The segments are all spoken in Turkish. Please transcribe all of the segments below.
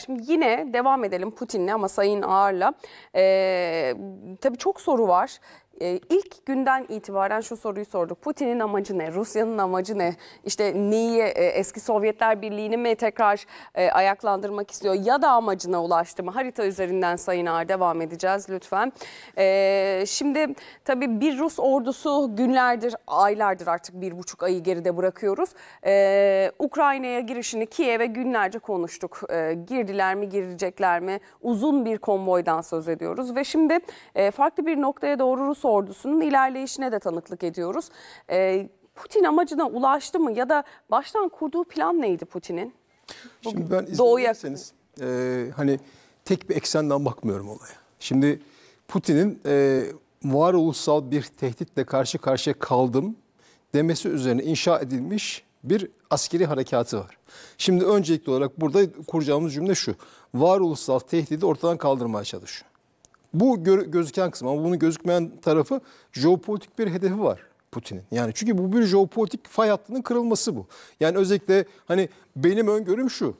Şimdi yine devam edelim Putin'le ama Sayın Ağar'la. Ee, tabii çok soru var e, ilk günden itibaren şu soruyu sorduk. Putin'in amacı ne? Rusya'nın amacı ne? İşte neyi e, eski Sovyetler Birliği'ni mi tekrar e, ayaklandırmak istiyor ya da amacına ulaştı mı? Harita üzerinden Sayın Ağar devam edeceğiz lütfen. E, şimdi tabii bir Rus ordusu günlerdir, aylardır artık bir buçuk ayı geride bırakıyoruz. E, Ukrayna'ya girişini Kiev'e günlerce konuştuk. E, girdiler mi, girecekler mi? Uzun bir konvoydan söz ediyoruz ve şimdi e, farklı bir noktaya doğru Rus Rus ordusunun ilerleyişine de tanıklık ediyoruz. E, Putin amacına ulaştı mı ya da baştan kurduğu plan neydi Putin'in? Şimdi ben izlerseniz e, hani tek bir eksenden bakmıyorum olaya. Şimdi Putin'in e, varoluşsal bir tehditle karşı karşıya kaldım demesi üzerine inşa edilmiş bir askeri harekatı var. Şimdi öncelikli olarak burada kuracağımız cümle şu. Varoluşsal tehdidi ortadan kaldırmaya çalışıyor. Bu gözüken kısmı ama bunun gözükmeyen tarafı jeopolitik bir hedefi var Putin'in. Yani çünkü bu bir jeopolitik fay hattının kırılması bu. Yani özellikle hani benim öngörüm şu.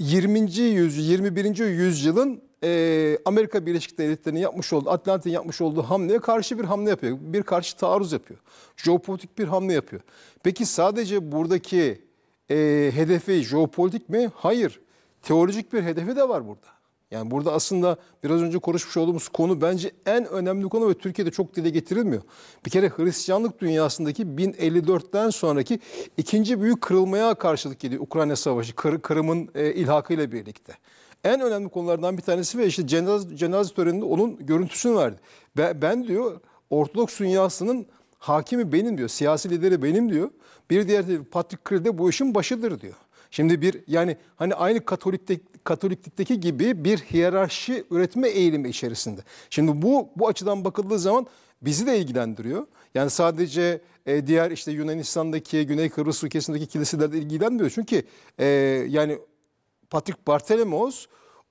20. yüzyıl, 21. yüzyılın Amerika Birleşik Devletleri'nin yapmış olduğu, Atlantik'in yapmış olduğu hamleye karşı bir hamle yapıyor. Bir karşı taarruz yapıyor. Jeopolitik bir hamle yapıyor. Peki sadece buradaki e, hedefi jeopolitik mi? Hayır. Teolojik bir hedefi de var burada. Yani burada aslında biraz önce konuşmuş olduğumuz konu bence en önemli konu ve Türkiye'de çok dile getirilmiyor. Bir kere Hristiyanlık dünyasındaki 1054'ten sonraki ikinci büyük kırılmaya karşılık geliyor Ukrayna Savaşı, Kır, Kırım'ın e, ilhakıyla birlikte. En önemli konulardan bir tanesi ve işte cenaze, cenaze töreninde onun görüntüsünü verdi. Ben, ben diyor Ortodoks dünyasının hakimi benim diyor, siyasi lideri benim diyor. Bir diğer Patrick Krill de bu işin başıdır diyor. Şimdi bir yani hani aynı Katolik'te, Katoliklikteki gibi bir hiyerarşi üretme eğilimi içerisinde. Şimdi bu bu açıdan bakıldığı zaman bizi de ilgilendiriyor. Yani sadece e, diğer işte Yunanistan'daki, Güney Kıbrıs ülkesindeki kiliselerde ilgilenmiyor. Çünkü e, yani Patrick Bartolomeos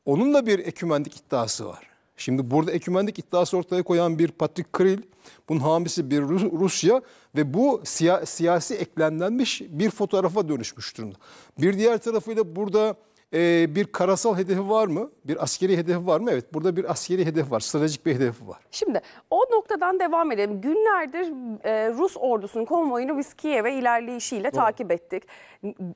onun da bir ekümenlik iddiası var. Şimdi burada ekümenlik iddiası ortaya koyan bir Patrick kril, bunun hamisi bir Rusya ve bu siya siyasi eklemlenmiş bir fotoğrafa dönüşmüş durumda. Bir diğer tarafıyla burada ee, bir karasal hedefi var mı? Bir askeri hedefi var mı? Evet burada bir askeri hedef var. Stratejik bir hedefi var. Şimdi o noktadan devam edelim. Günlerdir e, Rus ordusunun konvoyunu biz Kiev'e ilerleyişiyle Doğru. takip ettik.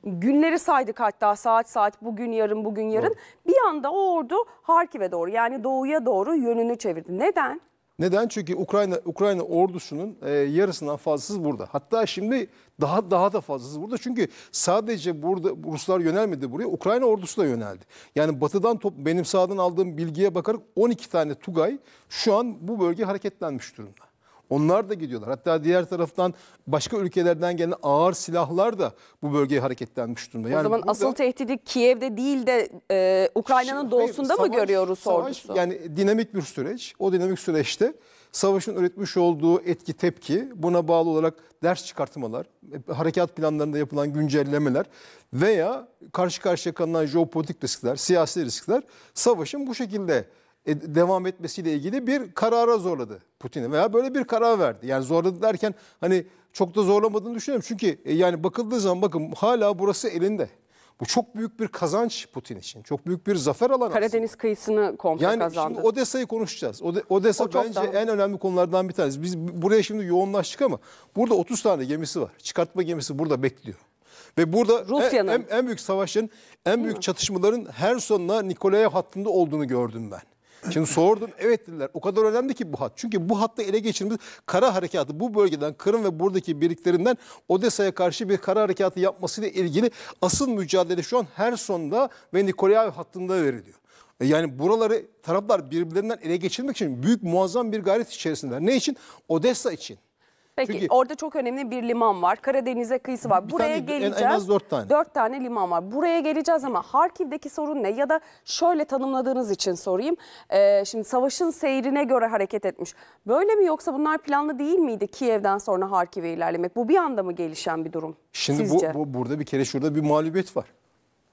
Günleri saydık hatta saat saat bugün yarın bugün yarın. Doğru. Bir anda o ordu Harkiv'e doğru yani doğuya doğru yönünü çevirdi. Neden? Neden? Çünkü Ukrayna Ukrayna ordusunun e, yarısından fazlası burada. Hatta şimdi daha daha da fazlası burada. Çünkü sadece burada Ruslar yönelmedi buraya. Ukrayna ordusu da yöneldi. Yani batıdan top benim sağdan aldığım bilgiye bakarak 12 tane Tugay şu an bu bölge hareketlenmiş durumda. Onlar da gidiyorlar. Hatta diğer taraftan başka ülkelerden gelen ağır silahlar da bu bölgeye hareketlenmiş durumda. Yani o zaman burada, asıl tehdidi Kiev'de değil de e, Ukrayna'nın doğusunda hayır, savaş, mı görüyoruz savaş, ordusu? Yani dinamik bir süreç. O dinamik süreçte savaşın üretmiş olduğu etki tepki buna bağlı olarak ders çıkartmalar, harekat planlarında yapılan güncellemeler veya karşı karşıya kalınan jeopolitik riskler, siyasi riskler savaşın bu şekilde e, devam etmesiyle ilgili bir karara zorladı Putin'i veya böyle bir karar verdi. Yani zorladı derken hani çok da zorlamadığını düşünüyorum. Çünkü e, yani bakıldığı zaman bakın hala burası elinde. Bu çok büyük bir kazanç Putin için. Çok büyük bir zafer alanı Karadeniz aslında. kıyısını komple yani kazandı. Yani Odessa'yı konuşacağız. Odessa o bence daha... en önemli konulardan bir tanesi. Biz buraya şimdi yoğunlaştık ama burada 30 tane gemisi var. Çıkartma gemisi burada bekliyor. Ve burada e, en, en büyük savaşın, en büyük çatışmaların her sonuna Nikolayev hattında olduğunu gördüm ben. Şimdi sordum evet dediler. O kadar önemli ki bu hat. Çünkü bu hatta ele geçirdiğimiz kara harekatı bu bölgeden Kırım ve buradaki birliklerinden Odessa'ya karşı bir kara harekatı yapmasıyla ilgili asıl mücadele şu an her sonda ve Nikolayev hattında veriliyor. E, yani buraları taraflar birbirlerinden ele geçirmek için büyük muazzam bir gayret içerisindeler. Ne için? Odessa için. Peki Çünkü orada çok önemli bir liman var. Karadeniz'e kıyısı var. Buraya tane, geleceğiz. En, az dört tane. Dört tane liman var. Buraya geleceğiz ama Harkiv'deki sorun ne? Ya da şöyle tanımladığınız için sorayım. Ee, şimdi savaşın seyrine göre hareket etmiş. Böyle mi yoksa bunlar planlı değil miydi Kiev'den sonra Harkiv'e ilerlemek? Bu bir anda mı gelişen bir durum Şimdi sizce? Bu, bu burada bir kere şurada bir mağlubiyet var.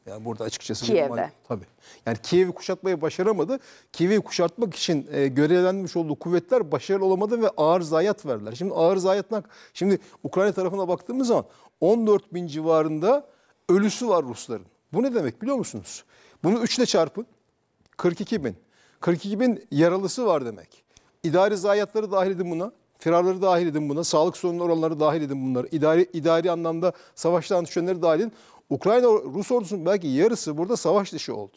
Yani burada açıkçası Kiev'e. Tabii. Yani Kiev'i kuşatmayı başaramadı. Kiev'i kuşatmak için e, görevlendirmiş olduğu kuvvetler başarılı olamadı ve ağır zayiat verdiler. Şimdi ağır zayiatla şimdi Ukrayna tarafına baktığımız zaman 14 bin civarında ölüsü var Rusların. Bu ne demek biliyor musunuz? Bunu 3 ile çarpın. 42 bin. 42 bin yaralısı var demek. İdari zayiatları dahil edin buna. Firarları dahil edin buna. Sağlık sorunları oranları dahil edin bunları. İdari, idari anlamda savaştan düşenleri dahil edin. Ukrayna Rus ordusunun belki yarısı burada savaş dışı oldu.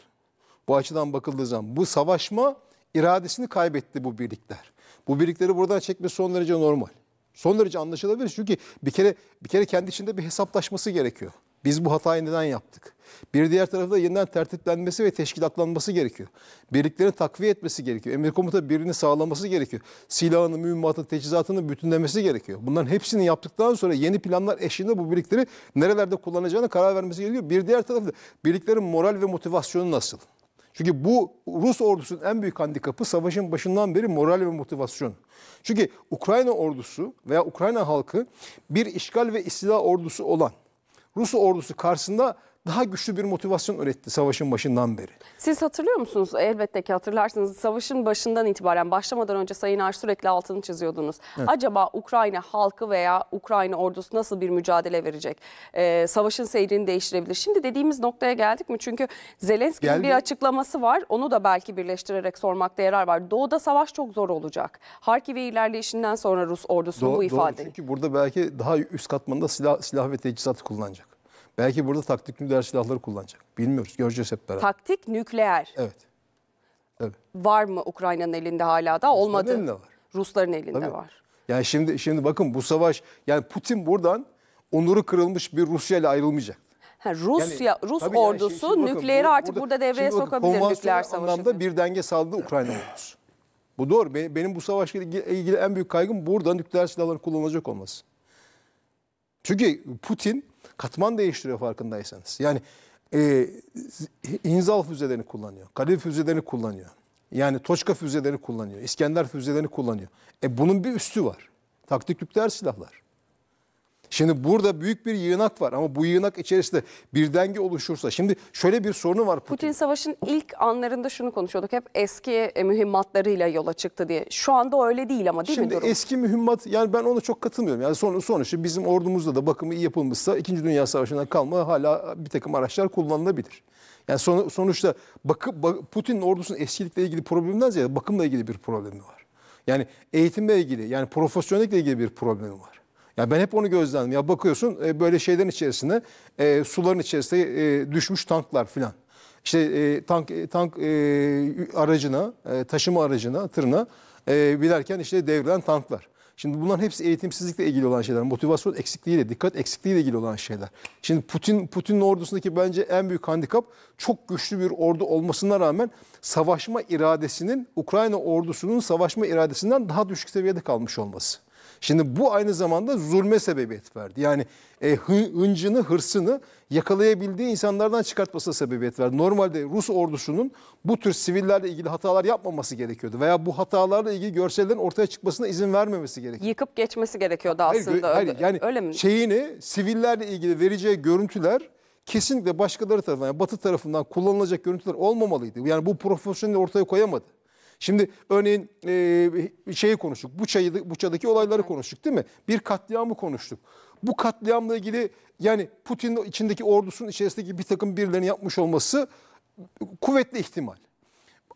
Bu açıdan bakıldığı zaman bu savaşma iradesini kaybetti bu birlikler. Bu birlikleri buradan çekmesi son derece normal. Son derece anlaşılabilir çünkü bir kere bir kere kendi içinde bir hesaplaşması gerekiyor. Biz bu hatayı neden yaptık? Bir diğer tarafı da yeniden tertiplenmesi ve teşkilatlanması gerekiyor. Birliklerin takviye etmesi gerekiyor. Emir komuta birini sağlaması gerekiyor. Silahını, mühimmatını, teçhizatını bütünlemesi gerekiyor. Bunların hepsini yaptıktan sonra yeni planlar eşliğinde bu birlikleri nerelerde kullanacağına karar vermesi gerekiyor. Bir diğer tarafı da birliklerin moral ve motivasyonu nasıl? Çünkü bu Rus ordusunun en büyük handikapı savaşın başından beri moral ve motivasyon. Çünkü Ukrayna ordusu veya Ukrayna halkı bir işgal ve istila ordusu olan Rus ordusu karşısında daha güçlü bir motivasyon üretti savaşın başından beri. Siz hatırlıyor musunuz? Elbette ki hatırlarsınız. Savaşın başından itibaren başlamadan önce Sayın Arş sürekli altını çiziyordunuz. Evet. Acaba Ukrayna halkı veya Ukrayna ordusu nasıl bir mücadele verecek? Ee, savaşın seyrini değiştirebilir. Şimdi dediğimiz noktaya geldik mi? Çünkü Zelenski'nin bir açıklaması var. Onu da belki birleştirerek sormakta yarar var. Doğu'da savaş çok zor olacak. Harkiv'e ilerleyişinden sonra Rus ordusu Do bu ifadeyi. Çünkü burada belki daha üst katmanda silah, silah ve teçhizat kullanacak. Belki burada taktik nükleer silahları kullanacak. Bilmiyoruz. Göreceğiz hep beraber. Taktik nükleer. Evet. Tabii. Var mı Ukrayna'nın elinde hala da? Olmadı. Rusların elinde var. Rusların elinde Tabii. var. Yani şimdi şimdi bakın bu savaş yani Putin buradan onuru kırılmış bir Rusya ile ayrılmayacak. Ha, Rusya, yani, Rus ordusu yani şimdi, şimdi nükleeri bakın, artık burada, burada devreye bakın, sokabilir nükleer savaşı. anlamda bir denge saldı Ukrayna ordusu. Bu doğru. Benim, benim bu savaşla ilgili en büyük kaygım burada nükleer silahları kullanacak olması. Çünkü Putin katman değiştiriyor farkındaysanız. Yani e, inzal füzelerini kullanıyor, kalibre füzelerini kullanıyor. Yani Toçka füzelerini kullanıyor, İskender füzelerini kullanıyor. E bunun bir üstü var. Taktik nükleer silahlar. Şimdi burada büyük bir yığınak var ama bu yığınak içerisinde bir denge oluşursa şimdi şöyle bir sorunu var Putin. Putin savaşın ilk anlarında şunu konuşuyorduk hep eski e, mühimmatlarıyla yola çıktı diye. Şu anda öyle değil ama değil şimdi mi durum? Şimdi eski mühimmat yani ben ona çok katılmıyorum. Yani son, sonuçta bizim ordumuzda da bakımı iyi yapılmışsa 2. Dünya Savaşı'ndan kalma hala bir takım araçlar kullanılabilir. Yani son, sonuçta bakı, bak, Putin'in ordusunun eskilikle ilgili problemden ziyade bakımla ilgili bir problemi var. Yani eğitimle ilgili yani profesyonellikle ilgili bir problemi var. Ya ben hep onu gözlemledim. Ya bakıyorsun e, böyle şeylerin içerisinde e, suların içerisinde e, düşmüş tanklar filan. İşte e, tank e, tank e, aracına, e, taşıma aracına, tırına e, bilerken işte devrilen tanklar. Şimdi bunların hepsi eğitimsizlikle ilgili olan şeyler. Motivasyon eksikliğiyle, dikkat eksikliğiyle ilgili olan şeyler. Şimdi Putin Putin'in ordusundaki bence en büyük handikap çok güçlü bir ordu olmasına rağmen savaşma iradesinin Ukrayna ordusunun savaşma iradesinden daha düşük seviyede kalmış olması. Şimdi bu aynı zamanda zulme sebebiyet verdi. Yani e, hıncını, hırsını yakalayabildiği insanlardan çıkartması sebebiyet verdi. Normalde Rus ordusunun bu tür sivillerle ilgili hatalar yapmaması gerekiyordu. Veya bu hatalarla ilgili görsellerin ortaya çıkmasına izin vermemesi gerekiyordu. Yıkıp geçmesi gerekiyordu aslında. Hayır, hayır yani Öyle mi? şeyini sivillerle ilgili vereceği görüntüler kesinlikle başkaları tarafından, yani Batı tarafından kullanılacak görüntüler olmamalıydı. Yani bu profesyonel ortaya koyamadı. Şimdi örneğin e, şeyi konuştuk. bu çadaki olayları konuştuk değil mi? Bir katliamı konuştuk. Bu katliamla ilgili yani Putin içindeki ordusunun içerisindeki bir takım birilerini yapmış olması kuvvetli ihtimal.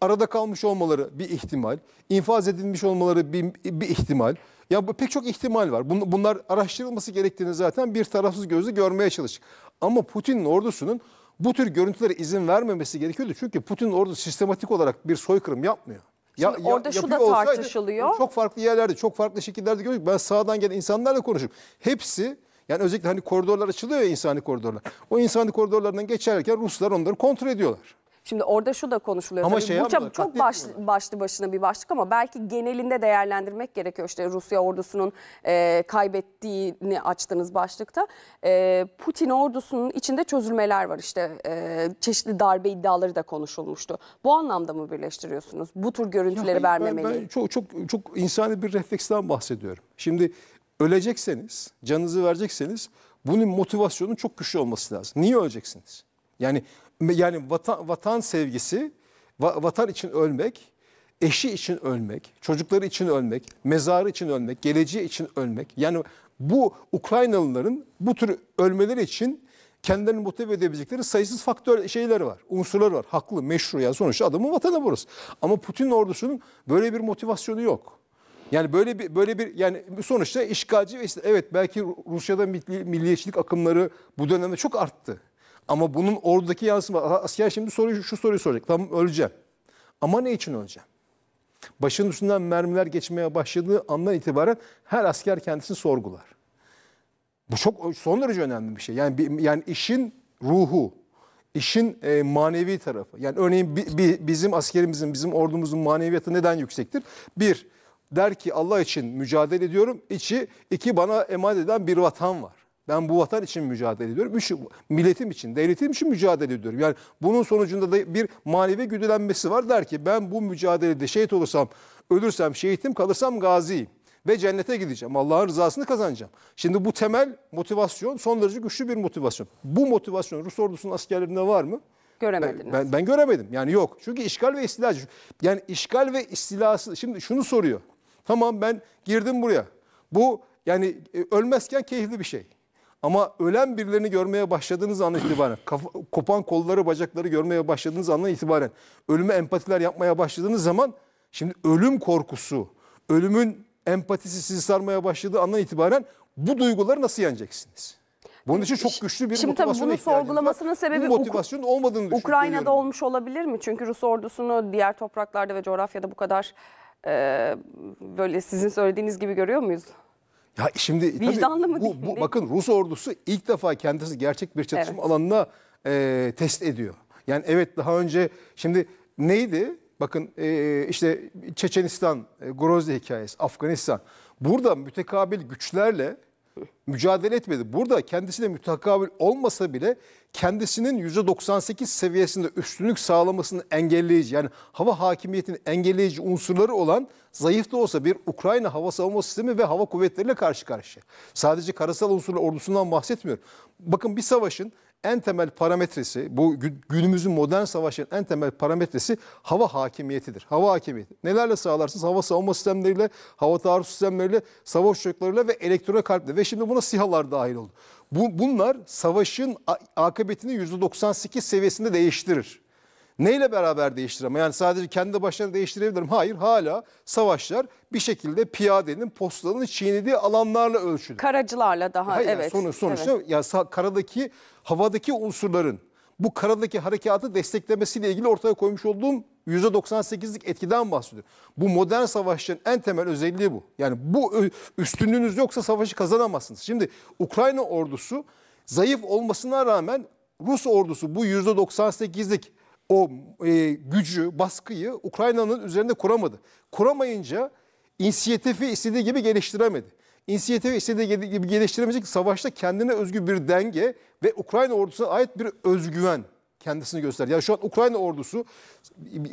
Arada kalmış olmaları bir ihtimal. infaz edilmiş olmaları bir, bir ihtimal. Ya pek çok ihtimal var. Bunlar araştırılması gerektiğini zaten bir tarafsız gözle görmeye çalıştık. Ama Putin'in ordusunun bu tür görüntülere izin vermemesi gerekiyordu. Çünkü Putin'in ordusu sistematik olarak bir soykırım yapmıyor. Ya, Şimdi orada şu da olsaydı, tartışılıyor. Çok farklı yerlerde, çok farklı şekillerde gördük. Ben sağdan gelen insanlarla konuşup hepsi yani özellikle hani koridorlar açılıyor ya insani koridorlar. O insani koridorlardan geçerken Ruslar onları kontrol ediyorlar. Şimdi orada şu da konuşuluyor. Ama şey bu yapmadı, çok, baş, başlı başına bir başlık ama belki genelinde değerlendirmek gerekiyor. İşte Rusya ordusunun e, kaybettiğini açtığınız başlıkta. E, Putin ordusunun içinde çözülmeler var. İşte e, çeşitli darbe iddiaları da konuşulmuştu. Bu anlamda mı birleştiriyorsunuz? Bu tür görüntüleri ya, vermemeli. Ben, ben çok, çok, çok insani bir refleksten bahsediyorum. Şimdi ölecekseniz, canınızı verecekseniz bunun motivasyonun çok güçlü olması lazım. Niye öleceksiniz? Yani yani vatan, vatan sevgisi, vatan için ölmek, eşi için ölmek, çocukları için ölmek, mezarı için ölmek, geleceği için ölmek. Yani bu Ukraynalıların bu tür ölmeleri için kendilerini motive edebilecekleri sayısız faktör şeyler var. Unsurlar var. Haklı, meşru ya. Sonuçta Adamı vatanı burası. Ama Putin ordusunun böyle bir motivasyonu yok. Yani böyle bir böyle bir yani sonuçta işgalci ve evet belki Rusya'da milliyetçilik akımları bu dönemde çok arttı. Ama bunun oradaki yansıma, asker şimdi soruyu, şu soruyu soracak. Tamam öleceğim. Ama ne için öleceğim? Başının üstünden mermiler geçmeye başladığı andan itibaren her asker kendisini sorgular. Bu çok son derece önemli bir şey. Yani bir, yani işin ruhu, işin e, manevi tarafı. Yani örneğin bi, bi, bizim askerimizin, bizim ordumuzun maneviyatı neden yüksektir? Bir, der ki Allah için mücadele ediyorum. İçi, iki bana emanet eden bir vatan var. Ben bu vatan için mücadele ediyorum. Üç, milletim için, devletim için mücadele ediyorum. Yani bunun sonucunda da bir manevi güdülenmesi var. Der ki ben bu mücadelede şehit olursam, ölürsem şehitim, kalırsam gaziyim. Ve cennete gideceğim. Allah'ın rızasını kazanacağım. Şimdi bu temel motivasyon son derece güçlü bir motivasyon. Bu motivasyon Rus ordusunun askerlerinde var mı? Göremediniz. Ben, ben, ben göremedim. Yani yok. Çünkü işgal ve istilacı. Yani işgal ve istilası. Şimdi şunu soruyor. Tamam ben girdim buraya. Bu yani e, ölmezken keyifli bir şey. Ama ölen birilerini görmeye başladığınız an itibaren, kafa, kopan kolları, bacakları görmeye başladığınız an itibaren, ölüme empatiler yapmaya başladığınız zaman, şimdi ölüm korkusu, ölümün empatisi sizi sarmaya başladığı andan itibaren bu duyguları nasıl yeneceksiniz? Bunun için çok güçlü bir Şimdi tabii bunu sorgulamasının var. sebebi bu motivasyonun olmadığını düşünüyorum. Ukrayna'da olmuş olabilir mi? Çünkü Rus ordusunu diğer topraklarda ve coğrafyada bu kadar e, böyle sizin söylediğiniz gibi görüyor muyuz? Ya şimdi Vicdanlı tabii, mı bu, bu, bakın Rus ordusu ilk defa kendisi gerçek bir çatışma evet. alanına e, test ediyor. Yani evet daha önce şimdi neydi? Bakın e, işte Çeçenistan, e, Grozny hikayesi, Afganistan. Burada mütekabil güçlerle mücadele etmedi. Burada kendisine mütakabül olmasa bile kendisinin %98 seviyesinde üstünlük sağlamasını engelleyici yani hava hakimiyetinin engelleyici unsurları olan zayıf da olsa bir Ukrayna hava savunma sistemi ve hava kuvvetleriyle karşı karşıya. Sadece karasal unsurlu ordusundan bahsetmiyorum. Bakın bir savaşın en temel parametresi, bu günümüzün modern savaşın en temel parametresi hava hakimiyetidir. Hava hakimiyeti. Nelerle sağlarsınız? Hava savunma sistemleriyle, hava taarruz sistemleriyle, savaş uçaklarıyla ve elektronik kalple. Ve şimdi buna SİHA'lar dahil oldu. Bu, bunlar savaşın akıbetini %98 seviyesinde değiştirir. Neyle beraber değiştiremem? Yani sadece kendi başına değiştirebilirim. Hayır hala savaşlar bir şekilde piyadenin, postanın çiğnediği alanlarla ölçülür. Karacılarla daha Hayır, evet. sonuç, sonuçta evet. yani karadaki, havadaki unsurların bu karadaki harekatı desteklemesiyle ilgili ortaya koymuş olduğum %98'lik etkiden bahsediyor. Bu modern savaşçının en temel özelliği bu. Yani bu üstünlüğünüz yoksa savaşı kazanamazsınız. Şimdi Ukrayna ordusu zayıf olmasına rağmen Rus ordusu bu %98'lik o e, gücü, baskıyı Ukrayna'nın üzerinde kuramadı. Kuramayınca inisiyatifi istediği gibi geliştiremedi. İnisiyatifi istediği gibi geliştiremeyecek savaşta kendine özgü bir denge ve Ukrayna ordusuna ait bir özgüven kendisini göster. Yani şu an Ukrayna ordusu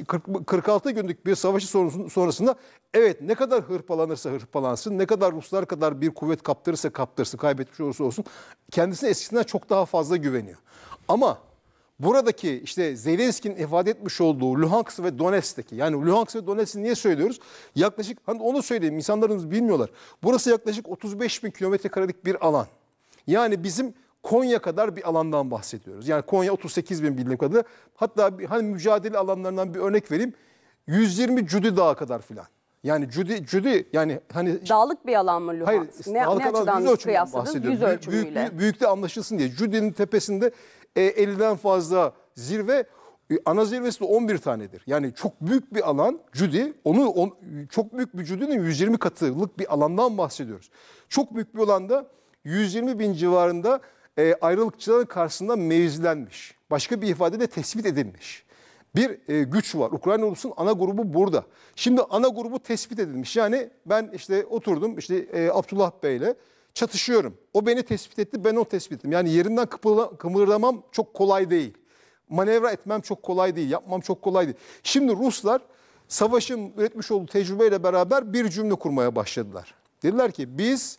40, 46 günlük bir savaşı sonrasında evet ne kadar hırpalanırsa hırpalansın, ne kadar Ruslar kadar bir kuvvet kaptırırsa kaptırsın, kaybetmiş olursa olsun kendisine eskisinden çok daha fazla güveniyor. Ama buradaki işte Zelenski'nin ifade etmiş olduğu Luhansk ve Donetsk'teki yani Luhansk ve Donetsk'i niye söylüyoruz? Yaklaşık hani onu söyleyeyim insanlarımız bilmiyorlar. Burası yaklaşık 35 bin kilometre karelik bir alan. Yani bizim Konya kadar bir alandan bahsediyoruz. Yani Konya 38 bin bildiğim kadarıyla. Hatta bir, hani mücadele alanlarından bir örnek vereyim. 120 Cudi Dağı kadar filan. Yani Cudi, Cudi yani hani... Dağlık bir alan mı Luhansk? Hayır, ne, dağlık ne alan açıdan kıyasladınız? Yüz ölçümüyle. Büyük, büyük, büyükte anlaşılsın diye. Cudi'nin tepesinde 50'den e, fazla zirve e, ana zirvesi de 11 tanedir. Yani çok büyük bir alan cüdi, onu on, çok büyük bir cüdinin 120 katılık bir alandan bahsediyoruz. Çok büyük bir alanda 120 bin civarında e, ayrılıkçıların karşısında mevzilenmiş. Başka bir ifade de tespit edilmiş. Bir e, güç var. Ukrayna ulusunun ana grubu burada. Şimdi ana grubu tespit edilmiş. Yani ben işte oturdum işte e, Abdullah Bey'le çatışıyorum. O beni tespit etti, ben o tespit ettim. Yani yerinden kıpırla, kımırdamam çok kolay değil. Manevra etmem çok kolay değil, yapmam çok kolay değil. Şimdi Ruslar savaşın üretmiş olduğu tecrübeyle beraber bir cümle kurmaya başladılar. Dediler ki biz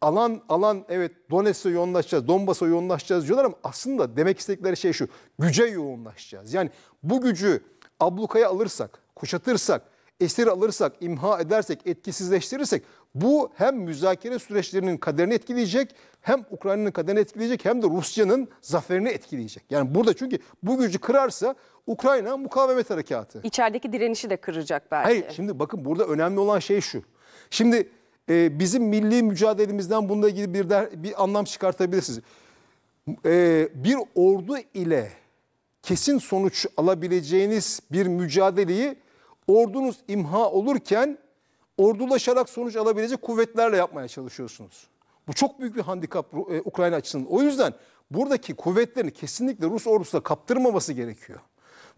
alan alan evet Donetsk'e yoğunlaşacağız, Donbas'a yoğunlaşacağız diyorlar ama aslında demek istedikleri şey şu. Güce yoğunlaşacağız. Yani bu gücü ablukaya alırsak, kuşatırsak esir alırsak, imha edersek, etkisizleştirirsek bu hem müzakere süreçlerinin kaderini etkileyecek, hem Ukrayna'nın kaderini etkileyecek, hem de Rusya'nın zaferini etkileyecek. Yani burada çünkü bu gücü kırarsa Ukrayna mukavemet harekatı. İçerideki direnişi de kıracak belki. Hayır şimdi bakın burada önemli olan şey şu. Şimdi e, bizim milli mücadelemizden bununla ilgili bir, der, bir anlam çıkartabilirsiniz. E, bir ordu ile kesin sonuç alabileceğiniz bir mücadeleyi ordunuz imha olurken ordulaşarak sonuç alabilecek kuvvetlerle yapmaya çalışıyorsunuz. Bu çok büyük bir handikap e, Ukrayna açısından. O yüzden buradaki kuvvetlerini kesinlikle Rus ordusuna kaptırmaması gerekiyor.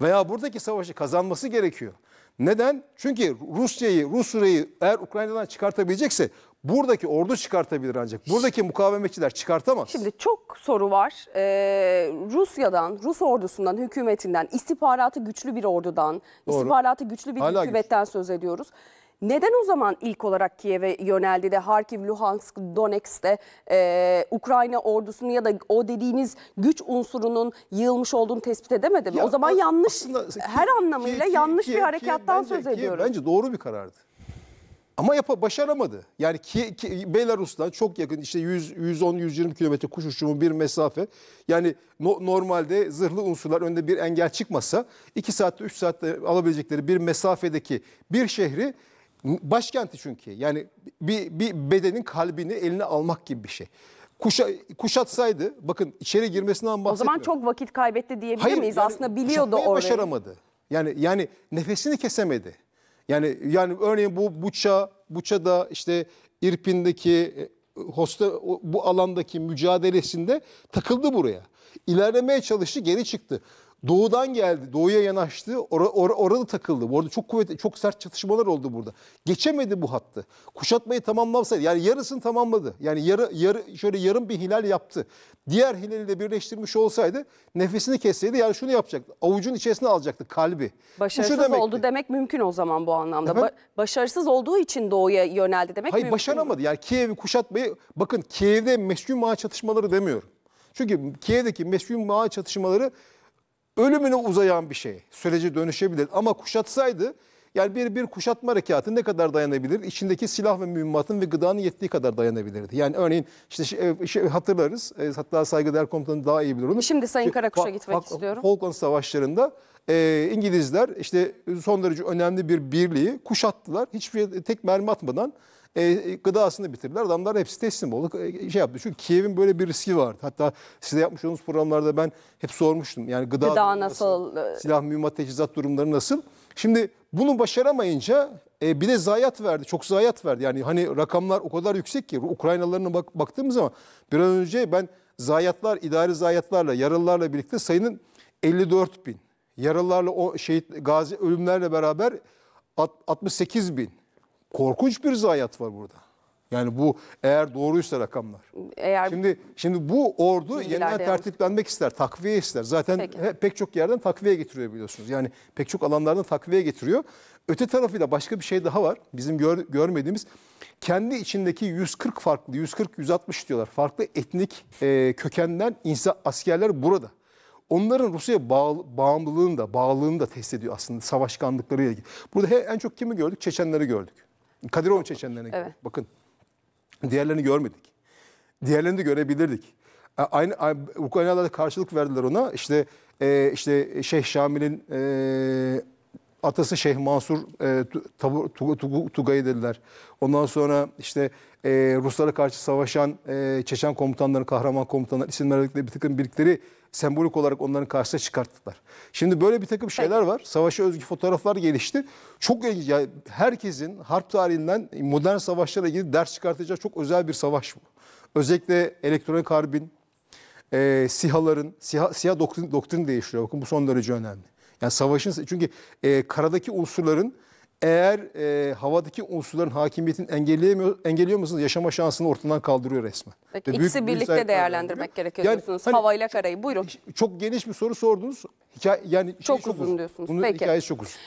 Veya buradaki savaşı kazanması gerekiyor. Neden? Çünkü Rusya'yı, Rus süreyi eğer Ukrayna'dan çıkartabilecekse Buradaki ordu çıkartabilir ancak. Buradaki mukavemetçiler çıkartamaz. Şimdi çok soru var. Ee, Rusya'dan, Rus ordusundan, hükümetinden, istihbaratı güçlü bir ordudan, Doğru. istihbaratı güçlü bir Hala hükümetten güçlü. söz ediyoruz. Neden o zaman ilk olarak Kiev'e yöneldi de Harkiv, Luhansk, Donetsk'te e, Ukrayna ordusunun ya da o dediğiniz güç unsurunun yığılmış olduğunu tespit edemedi mi? Ya, o zaman yanlış, aslında, her anlamıyla ki, yanlış ki, bir harekattan ki, bence, söz ediyoruz. Ki, bence doğru bir karardı. Ama yapa başaramadı. Yani ki, ki Belarus'tan çok yakın işte 110-120 kilometre kuş uçumu bir mesafe. Yani no, normalde zırhlı unsurlar önünde bir engel çıkmasa 2 saatte 3 saatte alabilecekleri bir mesafedeki bir şehri başkenti çünkü. Yani bir, bir bedenin kalbini eline almak gibi bir şey. Kuşa, kuşatsaydı bakın içeri girmesinden bahsetmiyorum. O zaman çok vakit kaybetti diyebilir Hayır, miyiz? Yani, Aslında biliyordu orayı. başaramadı. Yani yani nefesini kesemedi. Yani yani örneğin bu Buça, Buça'da işte İrpin'deki e, hosta bu alandaki mücadelesinde takıldı buraya. İlerlemeye çalıştı, geri çıktı. Doğudan geldi, doğuya yanaştı, or, or, orada takıldı. Bu arada çok kuvvetli, çok sert çatışmalar oldu burada. Geçemedi bu hattı. Kuşatmayı tamamlamasaydı, yani yarısını tamamladı. Yani yarı, yarı, şöyle yarım bir hilal yaptı. Diğer hilali de birleştirmiş olsaydı, nefesini kesseydi yani şunu yapacaktı. Avucun içerisine alacaktı kalbi. Başarısız demekti. oldu demek mümkün o zaman bu anlamda. Ba başarısız olduğu için doğuya yöneldi demek Hayır, mümkün. Hayır başaramadı. Yani Kiev'i kuşatmayı, bakın Kiev'de meskun mağa çatışmaları demiyorum. Çünkü Kiev'deki meskun mağa çatışmaları ölümüne uzayan bir şey. Süreci dönüşebilir ama kuşatsaydı yani bir bir kuşatma harekatı ne kadar dayanabilir? İçindeki silah ve mühimmatın ve gıdanın yettiği kadar dayanabilirdi. Yani örneğin işte şey, e, şey hatırlarız. E, hatta saygıdeğer komutanı daha iyi bilir onu. Şimdi Sayın şey, Karakuş'a gitmek Falkland istiyorum. Falkland Savaşları'nda e, İngilizler işte son derece önemli bir birliği kuşattılar. Hiçbir şey, tek mermi atmadan e, gıdasını bitirdiler. Adamlar hepsi teslim oldu. E, şey yaptı. Çünkü Kiev'in böyle bir riski vardı. Hatta size yapmış olduğunuz programlarda ben hep sormuştum. Yani gıda, gıda nasıl, nasıl, e, silah mühimmat teçhizat durumları nasıl? Şimdi bunu başaramayınca e, bir de zayiat verdi. Çok zayiat verdi. Yani hani rakamlar o kadar yüksek ki Ukraynalılarına bak, baktığımız zaman bir an önce ben zayiatlar, idari zayiatlarla, yaralılarla birlikte sayının 54 bin. Yaralılarla o şehit gazi ölümlerle beraber 68 bin korkunç bir zayiat var burada. Yani bu eğer doğruysa rakamlar. Eğer şimdi şimdi bu ordu yeniden tertiplenmek yalnız. ister, takviye ister. Zaten He, pek çok yerden takviye getiriyor biliyorsunuz. Yani pek çok alanlardan takviye getiriyor. Öte tarafıyla başka bir şey daha var. Bizim gör, görmediğimiz kendi içindeki 140 farklı, 140 160 diyorlar. Farklı etnik e, kökenden insan askerler burada. Onların Rusya'ya bağ, bağımlılığını da, bağlılığını da test ediyor aslında savaşkanlıklarıyla ilgili. Burada he, en çok kimi gördük? Çeçenleri gördük. Kadirov'un Çeçenlerine evet. bakın. Diğerlerini görmedik. Diğerlerini de görebilirdik. Aynı, aynı Ukraynalılar karşılık verdiler ona. İşte e, işte Şeyh Şamil'in e, Atası Şeyh Mansur e, Tugay'ı dediler. Ondan sonra işte e, Ruslara karşı savaşan e, Çeçen komutanları, kahraman komutanlar isimler verdikleri bir takım birlikleri sembolik olarak onların karşısına çıkarttılar. Şimdi böyle bir takım şeyler var. Savaşa özgü fotoğraflar gelişti. Çok ilginç. Yani herkesin harp tarihinden modern savaşlara ilgili ders çıkartacağı çok özel bir savaş bu. Özellikle elektronik harbin, e, SİHA'ların, SİHA, SİHA doktrin, doktrin değiştiriyor. Bakın bu son derece önemli. Yani savaşın çünkü e, karadaki unsurların eğer e, havadaki unsurların hakimiyetini engelleyemiyor, engelliyor musunuz? Yaşama şansını ortadan kaldırıyor resmen. Peki, büyük, ikisi birlikte büyük değerlendirmek gerekiyor yani, diyorsunuz. Hani, Havayla karayı buyurun. Çok geniş bir soru sordunuz. Hikaye, yani çok, çok uzun, uzun diyorsunuz. Bunun Peki. hikayesi çok uzun.